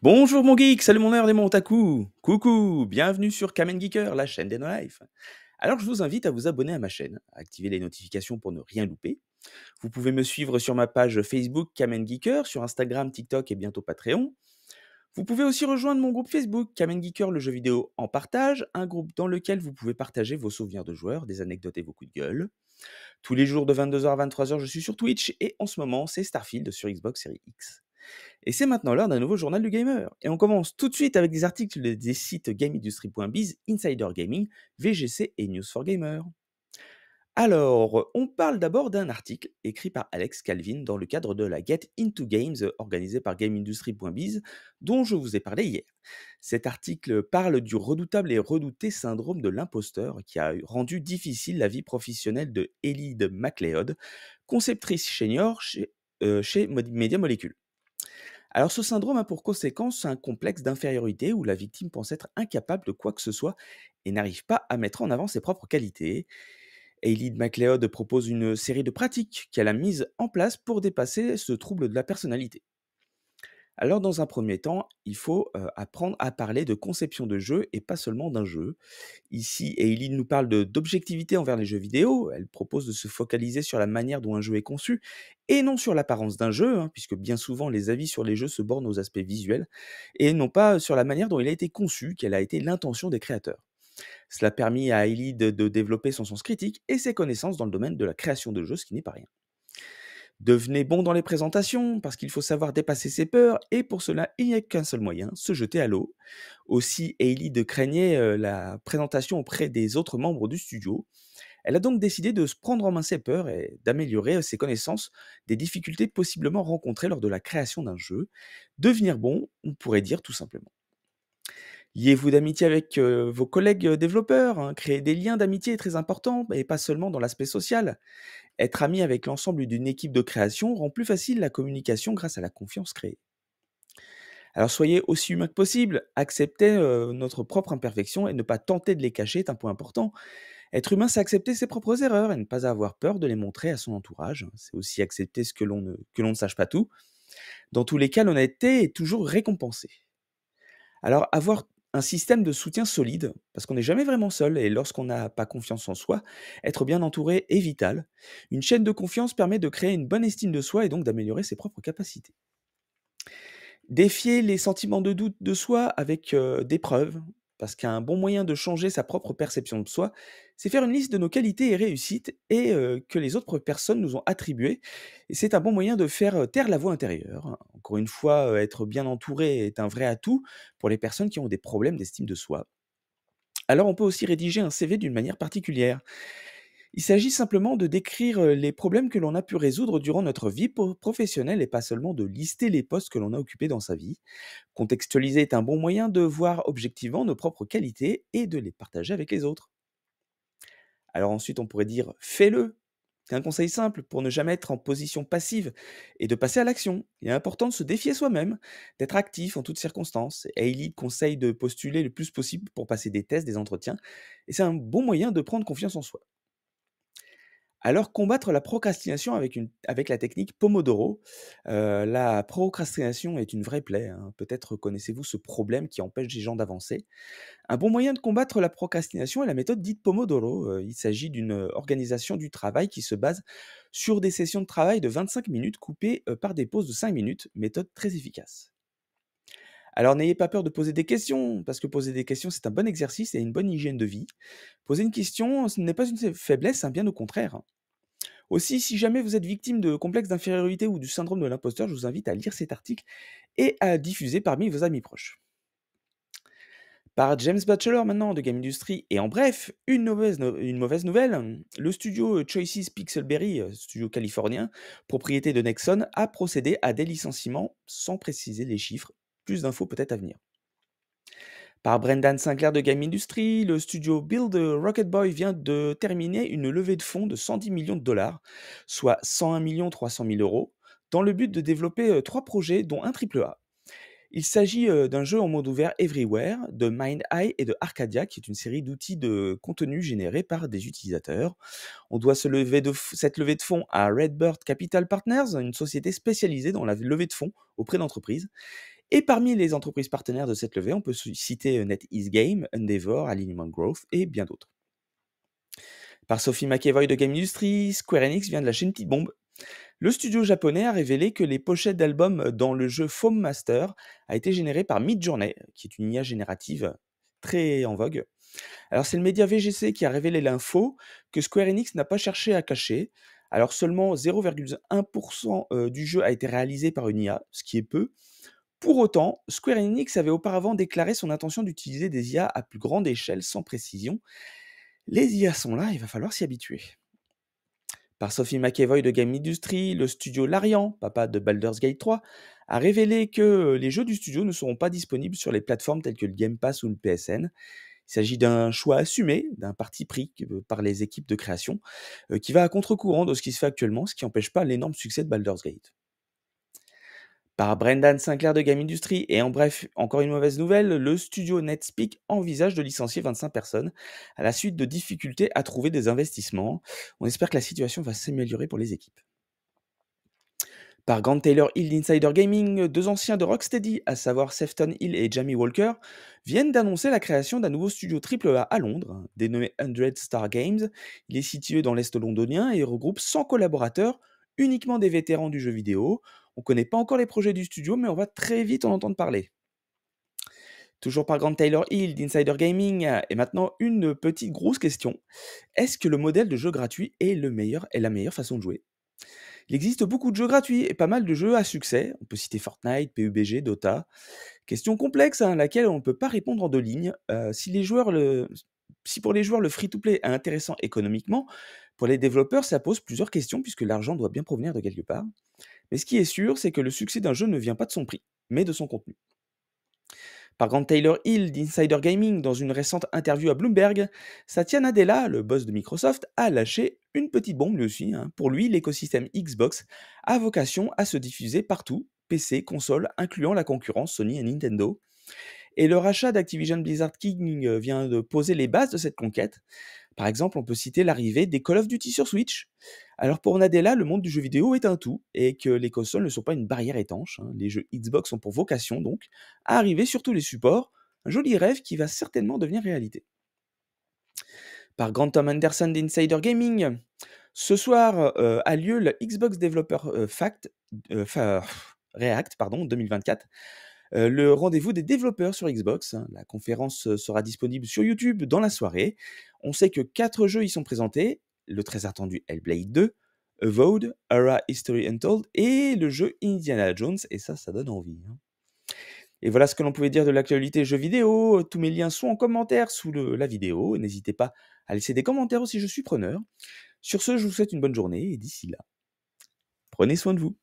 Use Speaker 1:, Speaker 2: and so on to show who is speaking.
Speaker 1: Bonjour mon geek, salut mon nerd des mon Coucou, bienvenue sur Kamen Geeker, la chaîne des No Life. Alors je vous invite à vous abonner à ma chaîne, à activer les notifications pour ne rien louper. Vous pouvez me suivre sur ma page Facebook Kamen Geeker, sur Instagram, TikTok et bientôt Patreon. Vous pouvez aussi rejoindre mon groupe Facebook Kamen Geeker le jeu vidéo en partage, un groupe dans lequel vous pouvez partager vos souvenirs de joueurs, des anecdotes et vos coups de gueule. Tous les jours de 22h à 23h, je suis sur Twitch et en ce moment, c'est Starfield sur Xbox Series X. Et c'est maintenant l'heure d'un nouveau journal du gamer. Et on commence tout de suite avec des articles des sites GameIndustry.biz, Insider Gaming, VGC et News for Gamer. Alors, on parle d'abord d'un article écrit par Alex Calvin dans le cadre de la Get Into Games organisée par GameIndustry.biz dont je vous ai parlé hier. Cet article parle du redoutable et redouté syndrome de l'imposteur qui a rendu difficile la vie professionnelle de Elide MacLeod, conceptrice senior chez, euh, chez Media Molecule. Alors ce syndrome a pour conséquence un complexe d'infériorité où la victime pense être incapable de quoi que ce soit et n'arrive pas à mettre en avant ses propres qualités. elide McLeod propose une série de pratiques qu'elle a mises en place pour dépasser ce trouble de la personnalité. Alors dans un premier temps, il faut apprendre à parler de conception de jeu et pas seulement d'un jeu. Ici, Eileen nous parle d'objectivité envers les jeux vidéo, elle propose de se focaliser sur la manière dont un jeu est conçu et non sur l'apparence d'un jeu, hein, puisque bien souvent les avis sur les jeux se bornent aux aspects visuels, et non pas sur la manière dont il a été conçu, quelle a été l'intention des créateurs. Cela a permis à elide de, de, développer son sens critique et ses connaissances dans le domaine de la création de jeux, ce qui n'est pas rien. Devenez bon dans les présentations, parce qu'il faut savoir dépasser ses peurs, et pour cela, il n'y a qu'un seul moyen, se jeter à l'eau. Aussi, Ailey de craignait euh, la présentation auprès des autres membres du studio. Elle a donc décidé de se prendre en main ses peurs et d'améliorer euh, ses connaissances des difficultés possiblement rencontrées lors de la création d'un jeu. Devenir bon, on pourrait dire tout simplement yez vous d'amitié avec euh, vos collègues euh, développeurs, hein? créer des liens d'amitié est très important, et pas seulement dans l'aspect social. Être ami avec l'ensemble d'une équipe de création rend plus facile la communication grâce à la confiance créée. Alors soyez aussi humain que possible, acceptez euh, notre propre imperfection et ne pas tenter de les cacher est un point important. Être humain, c'est accepter ses propres erreurs et ne pas avoir peur de les montrer à son entourage. C'est aussi accepter ce que l'on ne, que l'on ne sache pas tout. Dans tous les cas, l'honnêteté est toujours récompensée. Alors avoir un système de soutien solide, parce qu'on n'est jamais vraiment seul, et lorsqu'on n'a pas confiance en soi, être bien entouré est vital. Une chaîne de confiance permet de créer une bonne estime de soi et donc d'améliorer ses propres capacités. Défier les sentiments de doute de soi avec euh, des preuves, parce qu'un bon moyen de changer sa propre perception de soi, c'est faire une liste de nos qualités et réussites et que les autres personnes nous ont attribuées. Et c'est un bon moyen de faire taire la voix intérieure. Encore une fois, être bien entouré est un vrai atout pour les personnes qui ont des problèmes d'estime de soi. Alors on peut aussi rédiger un CV d'une manière particulière. Il s'agit simplement de décrire euh, les problèmes que l'on a pu résoudre durant notre vie professionnelle et pas seulement de lister les postes que l'on a occupés dans sa vie. Contextualiser est un bon moyen de voir objectivement nos propres qualités et de les partager avec les autres. Alors ensuite, on pourrait dire fais-le. C'est un conseil simple pour ne jamais être en position passive et de passer à l'action. Il est important de se défier soi-même, d'être actif en toutes circonstances. Hayley conseille de postuler le plus possible pour passer des tests, des entretiens, et c'est un bon moyen de prendre confiance en soi. Alors combattre la procrastination avec, une, avec la technique Pomodoro. Euh, la procrastination est une vraie plaie. Hein. Peut-être connaissez-vous ce problème qui empêche les gens d'avancer. Un bon moyen de combattre la procrastination est la méthode dite Pomodoro. Euh. il s'agit d'une euh, organisation du travail qui se base sur des sessions de travail de 25 minutes coupées par des pauses de 5 minutes, méthode très efficace. Alors n'ayez pas peur de poser des questions, parce que poser des questions, c'est un bon exercice et une bonne hygiène de vie. Poser une question, ce n'est pas une faiblesse, hein, bien au contraire. Aussi, si jamais vous êtes victime de complexe d'infériorité ou du syndrome de l'imposteur, je vous invite à lire cet article et à diffuser parmi vos amis proches. Par James Batchelor maintenant de Game Industry. Et en bref, une mauvaise, une mauvaise nouvelle. Le studio euh, Choices Pixelberry, euh, studio californien, propriété de Nexon, a procédé à des licenciements sans préciser les chiffres plus d'infos peut-être à venir. Par Brendan Sinclair de Game Industry, le studio Build Rocket Boy vient de terminer une levée de fonds de 110 millions de dollars, soit 101 300 000 euros, dans le but de développer euh, trois projets, dont un triple A. Il s'agit euh, d'un jeu en mode ouvert Everywhere, de Mind Eye et de Arcadia, qui est une série d'outils de contenu générés par des utilisateurs. On doit se lever de cette levée de fonds à Redbird Capital Partners, une société spécialisée dans la levée de fonds auprès d'entreprises. Et parmi les entreprises partenaires de cette levée, on peut citer euh, NetEase Game, Endeavor, Alignement Growth et bien d'autres. Par Sophie McEvoy de Game Industry, Square Enix vient de lâcher une petite bombe. Le studio japonais a révélé que les pochettes d'albums dans le jeu Foam Master a été généré par Midjourney, qui est une IA générative très en vogue. Alors c'est le média VGC qui a révélé l'info que Square Enix n'a pas cherché à cacher. Alors seulement 0,1% euh, du jeu a été réalisé par une IA, ce qui est peu. Pour autant, Square Enix avait auparavant déclaré son intention d'utiliser des IA à plus grande échelle sans précision. Les IA sont là, il va falloir s'y habituer. Par Sophie McEvoy de Game Industry, le studio Larian, papa de Baldur's Gate 3, a révélé que les jeux du studio ne seront pas disponibles sur les plateformes telles que le Game Pass ou le PSN. Il s'agit d'un choix assumé, d'un parti pris euh, par les équipes de création, euh, qui va à contre-courant de ce qui se fait actuellement, ce qui n'empêche pas l'énorme succès de Baldur's Gate par Brendan Sinclair de Game Industry. Et en bref, encore une mauvaise nouvelle, le studio NetSpeak envisage de licencier 25 personnes à la suite de difficultés à trouver des investissements. On espère que la situation va s'améliorer pour les équipes. Par Grant Taylor Hill Insider Gaming, deux anciens de Rocksteady, à savoir Sefton Hill et Jamie Walker, viennent d'annoncer la création d'un nouveau studio AAA à Londres, dénommé 100 Star Games. Il est situé dans l'Est londonien et regroupe 100 collaborateurs, uniquement des vétérans du jeu vidéo. On ne connaît pas encore les projets du studio, mais on va très vite en entendre parler. Toujours par Grand Taylor Hill d'Insider Gaming. Et maintenant, une petite grosse question. Est-ce que le modèle de jeu gratuit est, le meilleur, et la meilleure façon de jouer Il existe beaucoup de jeux gratuits et pas mal de jeux à succès. On peut citer Fortnite, PUBG, Dota. Question complexe hein, à laquelle on ne peut pas répondre en deux lignes. Euh, si, les joueurs le... si pour les joueurs le free-to-play est intéressant économiquement, pour les développeurs, ça pose plusieurs questions puisque l'argent doit bien provenir de quelque part. Mais ce qui est sûr, c'est que le succès d'un jeu ne vient pas de son prix, mais de son contenu. Par Grant Taylor Hill d'Insider Gaming dans une récente interview à Bloomberg, Satya Nadella, le boss de Microsoft, a lâché une petite bombe lui aussi. Hein. Pour lui, l'écosystème Xbox a vocation à se diffuser partout, PC, console, incluant la concurrence Sony et Nintendo. Et le rachat d'Activision Blizzard King euh, vient de poser les bases de cette conquête. Par exemple, on peut citer l'arrivée des Call of Duty sur Switch. Alors pour Nadella, le monde du jeu vidéo est un tout, et que les consoles ne sont pas une barrière étanche. Hein. Les jeux Xbox ont pour vocation donc à arriver sur tous les supports, un joli rêve qui va certainement devenir réalité. Par Tom Anderson d'Insider Gaming, ce soir euh, a lieu le Xbox Developer euh, Fact, euh, React pardon, 2024 euh, le rendez-vous des développeurs sur Xbox. Hein, la conférence euh, sera disponible sur YouTube dans la soirée. On sait que quatre jeux y sont présentés le très attendu Hellblade 2, Avowed, Aura History Untold et le jeu Indiana Jones. Et ça, ça donne envie. Hein. Et voilà ce que l'on pouvait dire de l'actualité jeux vidéo. Tous mes liens sont en commentaire sous la vidéo. N'hésitez pas à laisser des commentaires aussi, je suis preneur. Sur ce, je vous souhaite une bonne journée et d'ici là, prenez soin de vous.